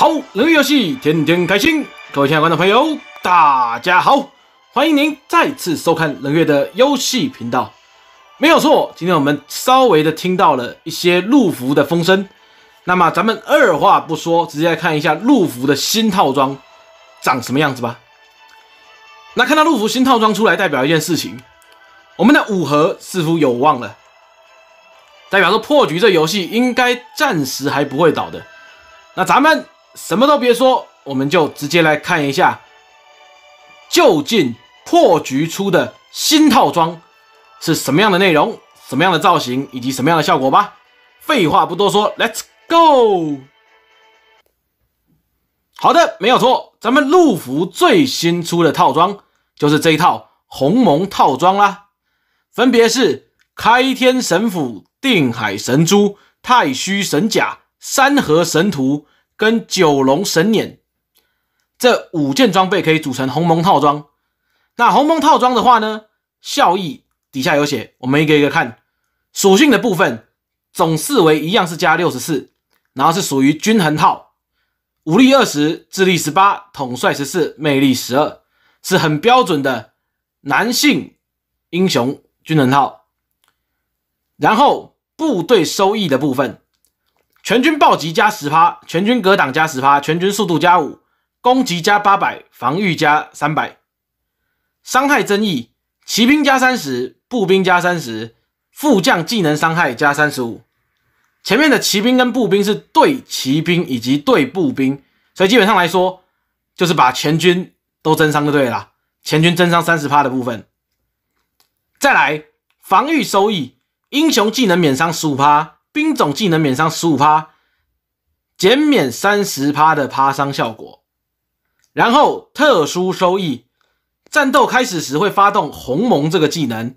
好，冷月游戏，天天开心！各位亲爱的观众朋友，大家好，欢迎您再次收看冷月的游戏频道。没有错，今天我们稍微的听到了一些陆服的风声，那么咱们二话不说，直接来看一下陆服的新套装长什么样子吧。那看到陆服新套装出来，代表一件事情，我们的五盒似乎有望了，代表说破局这游戏应该暂时还不会倒的。那咱们。什么都别说，我们就直接来看一下就近破局出的新套装是什么样的内容、什么样的造型以及什么样的效果吧。废话不多说，Let's go！好的，没有错，咱们陆服最新出的套装就是这一套鸿蒙套装啦，分别是开天神斧、定海神珠、太虚神甲、山河神图。跟九龙神眼这五件装备可以组成鸿蒙套装。那鸿蒙套装的话呢，效益底下有写，我们一个一个看属性的部分，总四维一样是加六十四，然后是属于均衡套，武力二十，智力十八，统帅十四，魅力十二，是很标准的男性英雄均衡套。然后部队收益的部分。全军暴击加十趴，全军格挡加十趴，全军速度加五，攻击加八百，防御加三百，伤害增益，骑兵加三十，步兵加三十，副将技能伤害加三十五。前面的骑兵跟步兵是对骑兵以及对步兵，所以基本上来说就是把全军都增伤就对了，全军增伤三十趴的部分。再来防御收益，英雄技能免伤十五趴。兵种技能免伤十五趴，减免三十趴的趴伤效果。然后特殊收益，战斗开始时会发动鸿蒙这个技能，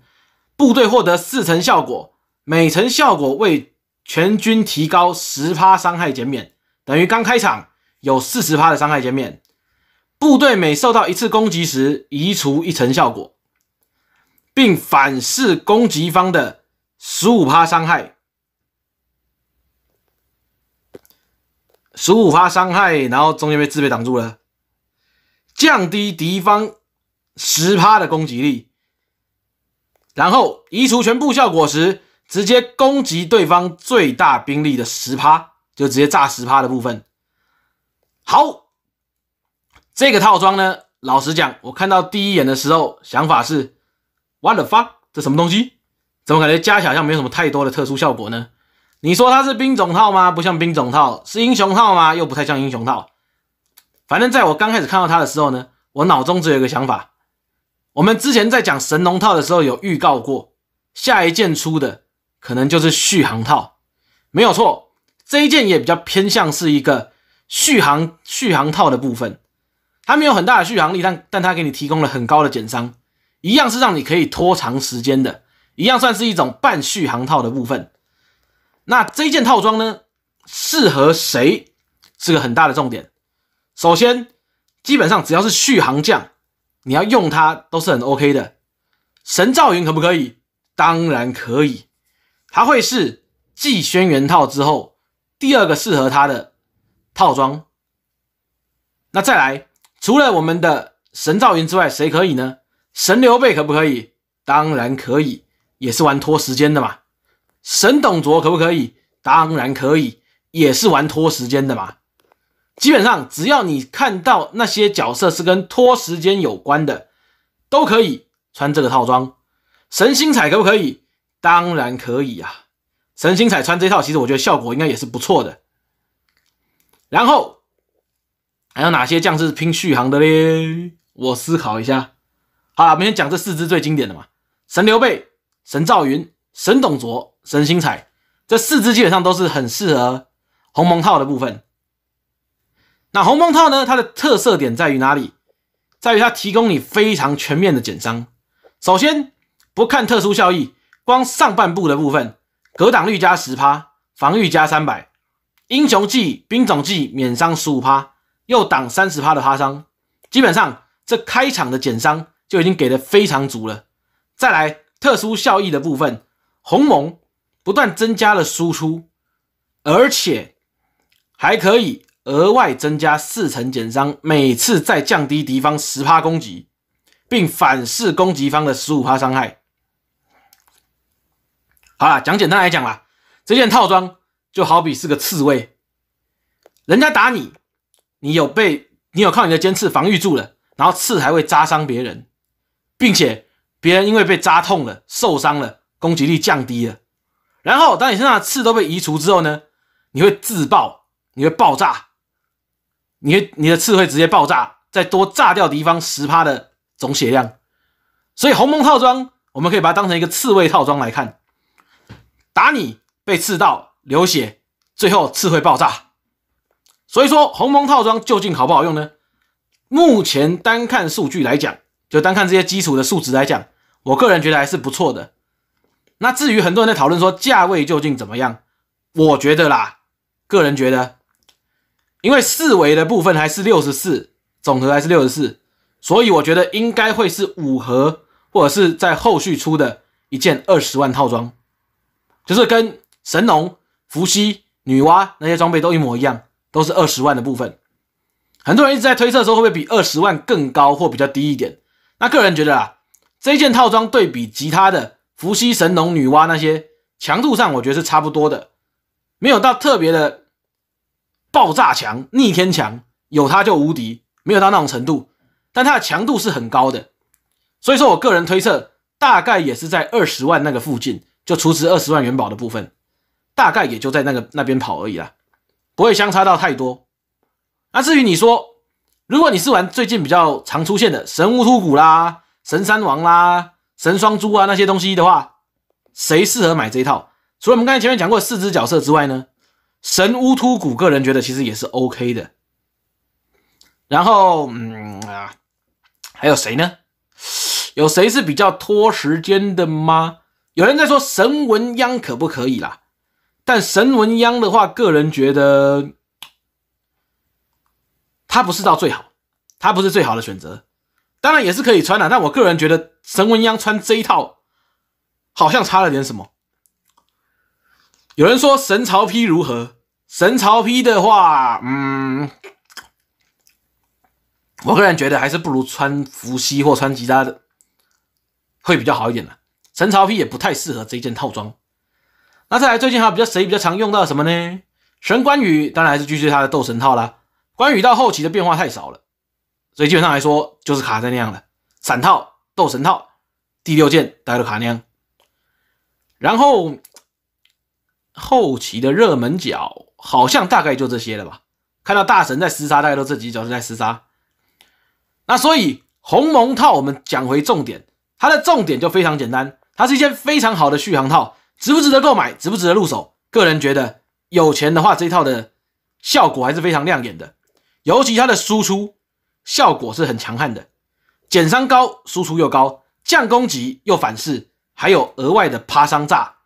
部队获得四层效果，每层效果为全军提高十趴伤害减免，等于刚开场有四十趴的伤害减免。部队每受到一次攻击时，移除一层效果，并反噬攻击方的十五趴伤害。十五发伤害，然后中间被自备挡住了，降低敌方十趴的攻击力，然后移除全部效果时，直接攻击对方最大兵力的十趴，就直接炸十趴的部分。好，这个套装呢，老实讲，我看到第一眼的时候，想法是，What the fuck，这什么东西？怎么感觉加起来像没有什么太多的特殊效果呢？你说它是兵种套吗？不像兵种套，是英雄套吗？又不太像英雄套。反正，在我刚开始看到它的时候呢，我脑中只有一个想法。我们之前在讲神龙套的时候，有预告过，下一件出的可能就是续航套，没有错。这一件也比较偏向是一个续航续航套的部分，它没有很大的续航力，但但它给你提供了很高的减伤，一样是让你可以拖长时间的，一样算是一种半续航套的部分。那这一件套装呢？适合谁是个很大的重点。首先，基本上只要是续航将，你要用它都是很 OK 的。神赵云可不可以？当然可以。它会是继轩辕套之后第二个适合它的套装。那再来，除了我们的神赵云之外，谁可以呢？神刘备可不可以？当然可以，也是玩拖时间的嘛。神董卓可不可以？当然可以，也是玩拖时间的嘛。基本上只要你看到那些角色是跟拖时间有关的，都可以穿这个套装。神星彩可不可以？当然可以啊。神星彩穿这套，其实我觉得效果应该也是不错的。然后还有哪些将士是拼续航的嘞？我思考一下。好了，我们先讲这四支最经典的嘛。神刘备，神赵云。神董卓、神星彩，这四支基本上都是很适合鸿蒙套的部分。那鸿蒙套呢？它的特色点在于哪里？在于它提供你非常全面的减伤。首先，不看特殊效益，光上半部的部分，格挡率加十趴，防御加三百，英雄技、兵种技免伤十五趴，又挡三十趴的趴伤，基本上这开场的减伤就已经给的非常足了。再来，特殊效益的部分。鸿蒙不断增加了输出，而且还可以额外增加四层减伤，每次再降低敌方十趴攻击，并反噬攻击方的十五趴伤害。好了，讲简单来讲啦，这件套装就好比是个刺猬，人家打你，你有被，你有靠你的尖刺防御住了，然后刺还会扎伤别人，并且别人因为被扎痛了，受伤了。攻击力降低了，然后当你身上的刺都被移除之后呢，你会自爆，你会爆炸，你会你的刺会直接爆炸，再多炸掉敌方十趴的总血量。所以鸿蒙套装，我们可以把它当成一个刺猬套装来看，打你被刺到流血，最后刺会爆炸。所以说鸿蒙套装究竟好不好用呢？目前单看数据来讲，就单看这些基础的数值来讲，我个人觉得还是不错的。那至于很多人在讨论说价位究竟怎么样，我觉得啦，个人觉得，因为四维的部分还是六十四，总和还是六十四，所以我觉得应该会是五盒，或者是在后续出的一件二十万套装，就是跟神农、伏羲、女娲那些装备都一模一样，都是二十万的部分。很多人一直在推测说会不会比二十万更高或比较低一点，那个人觉得啊，这一件套装对比其他的。伏羲、神农、女娲那些强度上，我觉得是差不多的，没有到特别的爆炸强、逆天强，有它就无敌，没有到那种程度。但它的强度是很高的，所以说我个人推测，大概也是在二十万那个附近，就除值二十万元宝的部分，大概也就在那个那边跑而已啦，不会相差到太多。那至于你说，如果你是玩最近比较常出现的神乌突谷啦、神山王啦。神双珠啊，那些东西的话，谁适合买这一套？除了我们刚才前面讲过的四只角色之外呢，神乌突骨，个人觉得其实也是 OK 的。然后，嗯啊，还有谁呢？有谁是比较拖时间的吗？有人在说神文央可不可以啦？但神文央的话，个人觉得他不是到最好，他不是最好的选择。当然也是可以穿的，但我个人觉得神文央穿这一套好像差了点什么。有人说神曹丕如何？神曹丕的话，嗯，我个人觉得还是不如穿伏羲或穿其他的会比较好一点的。神曹丕也不太适合这一件套装。那再来最近还有比较谁比较常用到什么呢？神关羽当然还是继续他的斗神套啦。关羽到后期的变化太少了。所以基本上来说，就是卡在那样了。散套、斗神套，第六件大家都卡那样。然后后期的热门角好像大概就这些了吧。看到大神在厮杀，大家都这几角在厮杀。那所以鸿蒙套，我们讲回重点，它的重点就非常简单，它是一件非常好的续航套。值不值得购买？值不值得入手？个人觉得，有钱的话，这一套的效果还是非常亮眼的，尤其它的输出。效果是很强悍的，减伤高，输出又高，降攻击又反噬，还有额外的趴伤炸，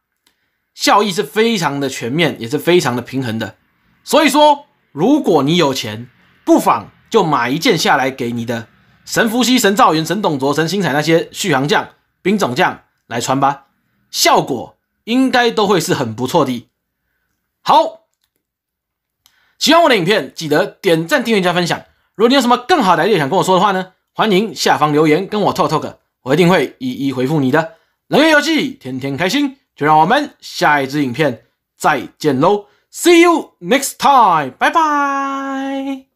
效益是非常的全面，也是非常的平衡的。所以说，如果你有钱，不妨就买一件下来给你的神伏羲、神赵云、神董卓、神星彩那些续航将、兵种将来穿吧，效果应该都会是很不错的。好，喜欢我的影片，记得点赞、订阅、加分享。如果你有什么更好的 idea 想跟我说的话呢？欢迎下方留言跟我 talk talk，我一定会一一回复你的。冷月游戏，天天开心，就让我们下一支影片再见喽！See you next time，拜拜。